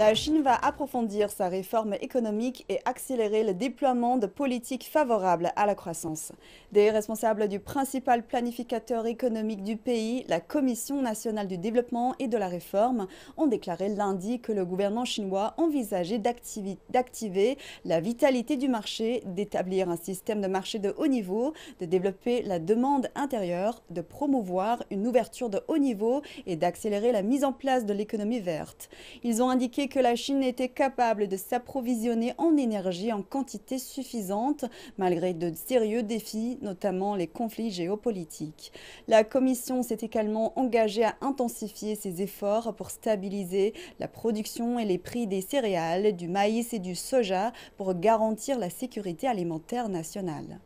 La Chine va approfondir sa réforme économique et accélérer le déploiement de politiques favorables à la croissance. Des responsables du principal planificateur économique du pays, la Commission nationale du développement et de la réforme, ont déclaré lundi que le gouvernement chinois envisageait d'activer la vitalité du marché, d'établir un système de marché de haut niveau, de développer la demande intérieure, de promouvoir une ouverture de haut niveau et d'accélérer la mise en place de l'économie verte. Ils ont indiqué que la Chine était capable de s'approvisionner en énergie en quantité suffisante, malgré de sérieux défis, notamment les conflits géopolitiques. La Commission s'est également engagée à intensifier ses efforts pour stabiliser la production et les prix des céréales, du maïs et du soja pour garantir la sécurité alimentaire nationale.